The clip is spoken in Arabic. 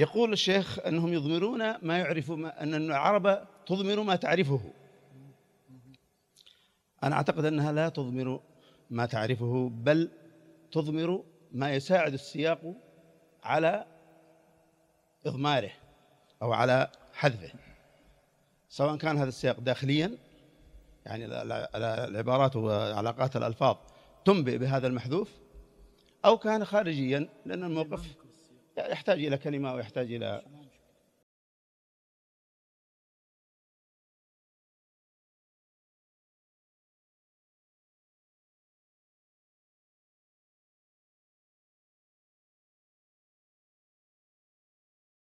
يقول الشيخ أنهم يضمرون ما ما أن العرب تضمر ما تعرفه أنا أعتقد أنها لا تضمر ما تعرفه بل تضمر ما يساعد السياق على إضماره أو على حذفه سواء كان هذا السياق داخليا يعني العبارات وعلاقات الألفاظ تنبئ بهذا المحذوف أو كان خارجيا لأن الموقف يحتاج إلى كلمة ويحتاج إلى